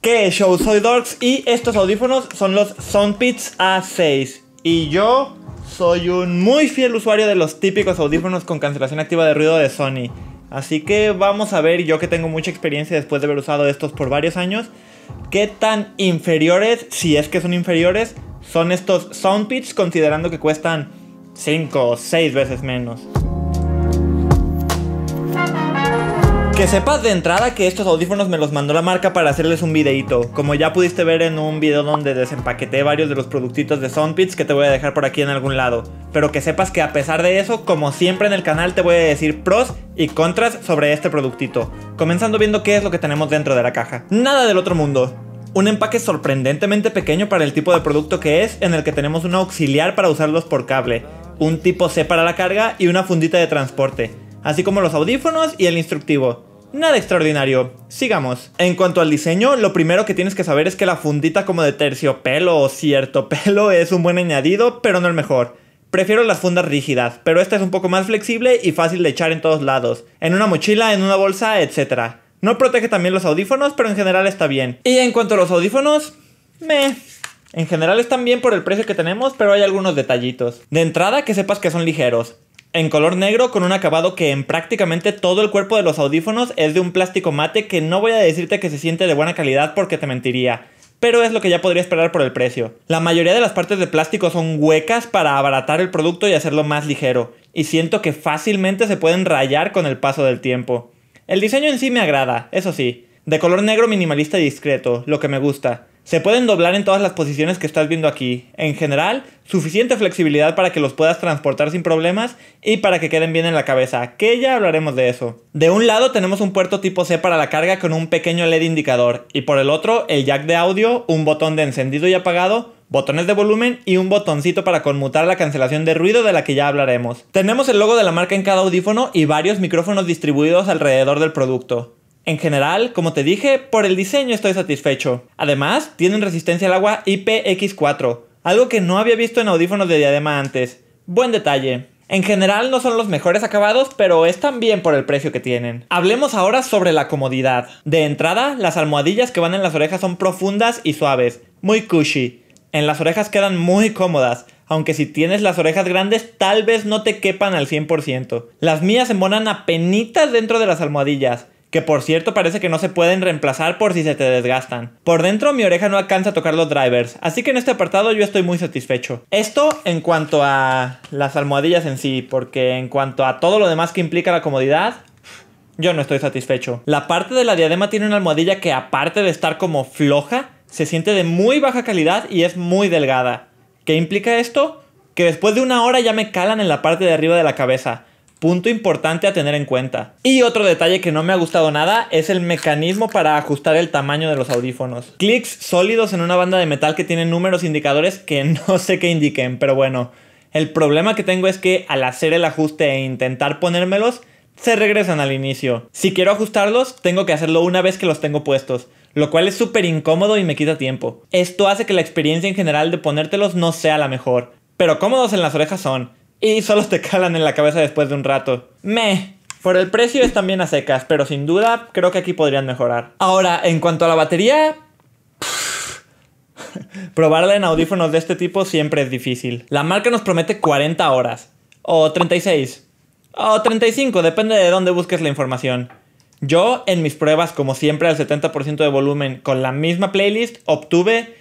¿Qué show? Soy Dorks y estos audífonos son los Soundpits A6. Y yo soy un muy fiel usuario de los típicos audífonos con cancelación activa de ruido de Sony. Así que vamos a ver, yo que tengo mucha experiencia después de haber usado estos por varios años, qué tan inferiores, si es que son inferiores, son estos Soundpits considerando que cuestan 5 o 6 veces menos. Que sepas de entrada que estos audífonos me los mandó la marca para hacerles un videito. Como ya pudiste ver en un video donde desempaqueté varios de los productitos de Soundpits que te voy a dejar por aquí en algún lado. Pero que sepas que a pesar de eso, como siempre en el canal te voy a decir pros y contras sobre este productito. Comenzando viendo qué es lo que tenemos dentro de la caja. Nada del otro mundo. Un empaque sorprendentemente pequeño para el tipo de producto que es, en el que tenemos un auxiliar para usarlos por cable, un tipo C para la carga y una fundita de transporte, así como los audífonos y el instructivo. Nada extraordinario. Sigamos. En cuanto al diseño, lo primero que tienes que saber es que la fundita como de terciopelo o cierto pelo es un buen añadido, pero no el mejor. Prefiero las fundas rígidas, pero esta es un poco más flexible y fácil de echar en todos lados. En una mochila, en una bolsa, etc. No protege también los audífonos, pero en general está bien. Y en cuanto a los audífonos, me. En general están bien por el precio que tenemos, pero hay algunos detallitos. De entrada, que sepas que son ligeros en color negro con un acabado que en prácticamente todo el cuerpo de los audífonos es de un plástico mate que no voy a decirte que se siente de buena calidad porque te mentiría. Pero es lo que ya podría esperar por el precio. La mayoría de las partes de plástico son huecas para abaratar el producto y hacerlo más ligero, y siento que fácilmente se pueden rayar con el paso del tiempo. El diseño en sí me agrada, eso sí, de color negro minimalista y discreto, lo que me gusta se pueden doblar en todas las posiciones que estás viendo aquí. En general, suficiente flexibilidad para que los puedas transportar sin problemas y para que queden bien en la cabeza, que ya hablaremos de eso. De un lado tenemos un puerto tipo C para la carga con un pequeño LED indicador y por el otro el jack de audio, un botón de encendido y apagado, botones de volumen y un botoncito para conmutar la cancelación de ruido de la que ya hablaremos. Tenemos el logo de la marca en cada audífono y varios micrófonos distribuidos alrededor del producto. En general, como te dije, por el diseño estoy satisfecho. Además, tienen resistencia al agua IPX4, algo que no había visto en audífonos de diadema antes. Buen detalle. En general no son los mejores acabados, pero están bien por el precio que tienen. Hablemos ahora sobre la comodidad. De entrada, las almohadillas que van en las orejas son profundas y suaves, muy cushy. En las orejas quedan muy cómodas, aunque si tienes las orejas grandes tal vez no te quepan al 100%. Las mías se a penitas dentro de las almohadillas que por cierto parece que no se pueden reemplazar por si se te desgastan. Por dentro mi oreja no alcanza a tocar los drivers, así que en este apartado yo estoy muy satisfecho. Esto en cuanto a las almohadillas en sí, porque en cuanto a todo lo demás que implica la comodidad, yo no estoy satisfecho. La parte de la diadema tiene una almohadilla que aparte de estar como floja, se siente de muy baja calidad y es muy delgada. ¿Qué implica esto? Que después de una hora ya me calan en la parte de arriba de la cabeza. Punto importante a tener en cuenta. Y otro detalle que no me ha gustado nada es el mecanismo para ajustar el tamaño de los audífonos. Clics sólidos en una banda de metal que tiene números e indicadores que no sé qué indiquen, pero bueno. El problema que tengo es que al hacer el ajuste e intentar ponérmelos, se regresan al inicio. Si quiero ajustarlos, tengo que hacerlo una vez que los tengo puestos, lo cual es súper incómodo y me quita tiempo. Esto hace que la experiencia en general de ponértelos no sea la mejor. Pero cómodos en las orejas son y solo te calan en la cabeza después de un rato. Me. Por el precio es también a secas, pero sin duda creo que aquí podrían mejorar. Ahora, en cuanto a la batería, Probarla en audífonos de este tipo siempre es difícil. La marca nos promete 40 horas. O 36. O 35, depende de dónde busques la información. Yo, en mis pruebas, como siempre al 70% de volumen, con la misma playlist, obtuve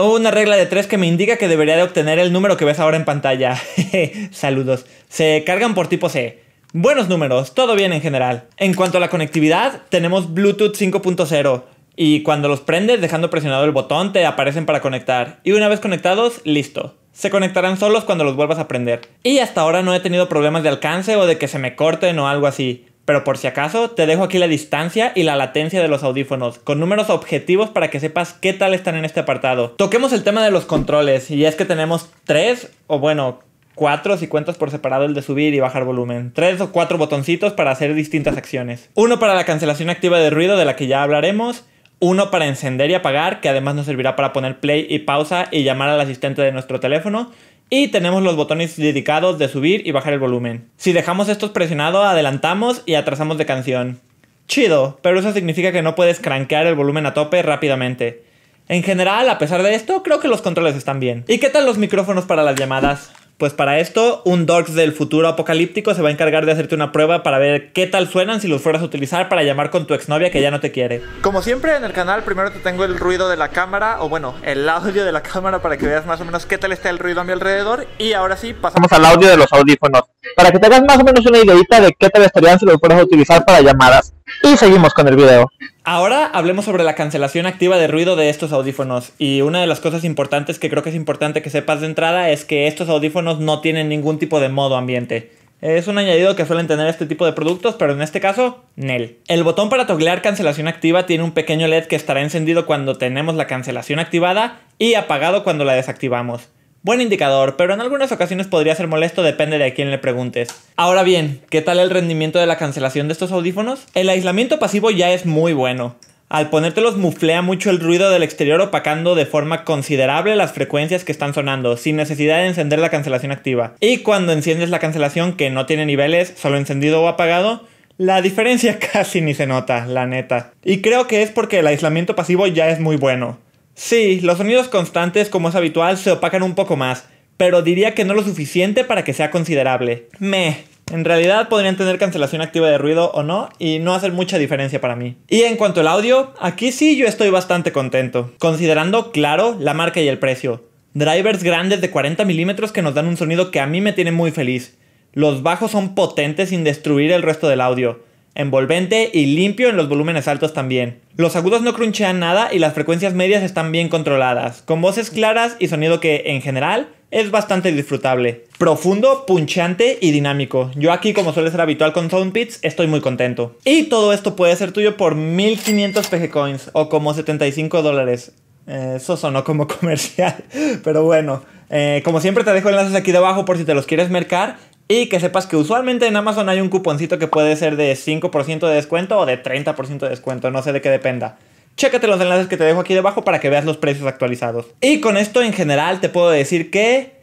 una regla de tres que me indica que debería de obtener el número que ves ahora en pantalla. Saludos. Se cargan por tipo C. Buenos números, todo bien en general. En cuanto a la conectividad, tenemos Bluetooth 5.0. Y cuando los prendes dejando presionado el botón te aparecen para conectar. Y una vez conectados, listo. Se conectarán solos cuando los vuelvas a prender. Y hasta ahora no he tenido problemas de alcance o de que se me corten o algo así. Pero por si acaso, te dejo aquí la distancia y la latencia de los audífonos, con números objetivos para que sepas qué tal están en este apartado. Toquemos el tema de los controles, y es que tenemos tres, o bueno, cuatro si cuentas por separado el de subir y bajar volumen. Tres o cuatro botoncitos para hacer distintas acciones. Uno para la cancelación activa de ruido, de la que ya hablaremos. Uno para encender y apagar, que además nos servirá para poner play y pausa y llamar al asistente de nuestro teléfono y tenemos los botones dedicados de subir y bajar el volumen. Si dejamos estos presionados, adelantamos y atrasamos de canción. Chido, pero eso significa que no puedes crankear el volumen a tope rápidamente. En general, a pesar de esto, creo que los controles están bien. ¿Y qué tal los micrófonos para las llamadas? Pues para esto, un Dorks del futuro apocalíptico se va a encargar de hacerte una prueba para ver qué tal suenan si los fueras a utilizar para llamar con tu exnovia que ya no te quiere. Como siempre en el canal, primero te tengo el ruido de la cámara, o bueno, el audio de la cámara para que veas más o menos qué tal está el ruido a mi alrededor. Y ahora sí, pasamos al audio de los audífonos. Para que tengas más o menos una ideita de qué tal estarían si los fueras a utilizar para llamadas. Y seguimos con el video. Ahora hablemos sobre la cancelación activa de ruido de estos audífonos. Y una de las cosas importantes que creo que es importante que sepas de entrada es que estos audífonos no tienen ningún tipo de modo ambiente. Es un añadido que suelen tener este tipo de productos, pero en este caso, NEL. El botón para toglear cancelación activa tiene un pequeño LED que estará encendido cuando tenemos la cancelación activada y apagado cuando la desactivamos. Buen indicador, pero en algunas ocasiones podría ser molesto, depende de a quién le preguntes. Ahora bien, ¿qué tal el rendimiento de la cancelación de estos audífonos? El aislamiento pasivo ya es muy bueno. Al ponértelos muflea mucho el ruido del exterior opacando de forma considerable las frecuencias que están sonando, sin necesidad de encender la cancelación activa. Y cuando enciendes la cancelación que no tiene niveles, solo encendido o apagado, la diferencia casi ni se nota, la neta. Y creo que es porque el aislamiento pasivo ya es muy bueno. Sí, los sonidos constantes, como es habitual, se opacan un poco más, pero diría que no lo suficiente para que sea considerable. Meh. En realidad podrían tener cancelación activa de ruido o no, y no hacer mucha diferencia para mí. Y en cuanto al audio, aquí sí yo estoy bastante contento, considerando, claro, la marca y el precio. Drivers grandes de 40 milímetros que nos dan un sonido que a mí me tiene muy feliz. Los bajos son potentes sin destruir el resto del audio envolvente y limpio en los volúmenes altos también. Los agudos no crunchean nada y las frecuencias medias están bien controladas, con voces claras y sonido que, en general, es bastante disfrutable. Profundo, puncheante y dinámico. Yo aquí, como suele ser habitual con Soundpits, estoy muy contento. Y todo esto puede ser tuyo por 1500 PG Coins o como 75 dólares. Eh, eso sonó como comercial, pero bueno. Eh, como siempre te dejo enlaces aquí abajo por si te los quieres mercar y que sepas que usualmente en Amazon hay un cuponcito que puede ser de 5% de descuento o de 30% de descuento, no sé de qué dependa. Chécate los enlaces que te dejo aquí debajo para que veas los precios actualizados. Y con esto en general te puedo decir que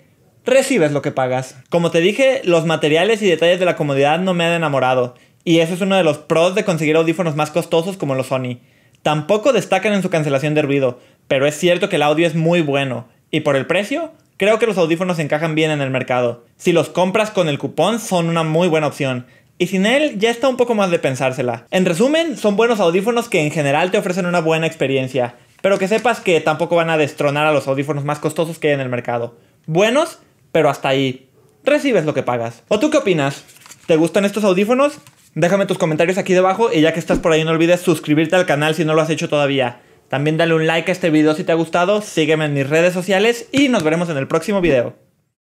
recibes lo que pagas. Como te dije, los materiales y detalles de la comodidad no me han enamorado. Y eso es uno de los pros de conseguir audífonos más costosos como los Sony. Tampoco destacan en su cancelación de ruido, pero es cierto que el audio es muy bueno. Y por el precio, Creo que los audífonos encajan bien en el mercado. Si los compras con el cupón son una muy buena opción. Y sin él ya está un poco más de pensársela. En resumen, son buenos audífonos que en general te ofrecen una buena experiencia, pero que sepas que tampoco van a destronar a los audífonos más costosos que hay en el mercado. Buenos, pero hasta ahí. Recibes lo que pagas. ¿O tú qué opinas? ¿Te gustan estos audífonos? Déjame tus comentarios aquí debajo y ya que estás por ahí no olvides suscribirte al canal si no lo has hecho todavía. También dale un like a este video si te ha gustado, sígueme en mis redes sociales y nos veremos en el próximo video.